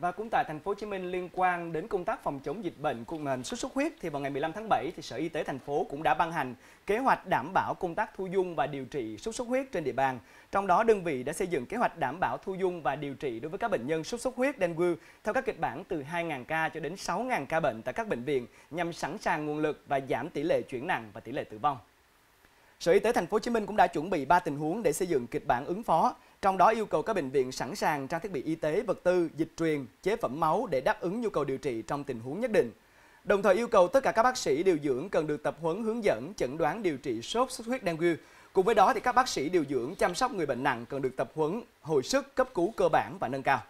Và cũng tại thành phố Hồ Chí Minh liên quan đến công tác phòng chống dịch bệnh của nền sốt xuất huyết thì vào ngày 15 tháng 7 thì Sở Y tế thành phố cũng đã ban hành kế hoạch đảm bảo công tác thu dung và điều trị sốt xuất huyết trên địa bàn. Trong đó đơn vị đã xây dựng kế hoạch đảm bảo thu dung và điều trị đối với các bệnh nhân sốt xuất huyết dengue theo các kịch bản từ 2.000 ca cho đến 6.000 ca bệnh tại các bệnh viện nhằm sẵn sàng nguồn lực và giảm tỷ lệ chuyển nặng và tỷ lệ tử vong. Sở Y tế thành phố Hồ Chí Minh cũng đã chuẩn bị 3 tình huống để xây dựng kịch bản ứng phó. Trong đó yêu cầu các bệnh viện sẵn sàng trang thiết bị y tế, vật tư, dịch truyền, chế phẩm máu để đáp ứng nhu cầu điều trị trong tình huống nhất định. Đồng thời yêu cầu tất cả các bác sĩ điều dưỡng cần được tập huấn hướng dẫn chẩn đoán điều trị sốt xuất huyết dengue. Cùng với đó thì các bác sĩ điều dưỡng chăm sóc người bệnh nặng cần được tập huấn hồi sức cấp cứu cơ bản và nâng cao.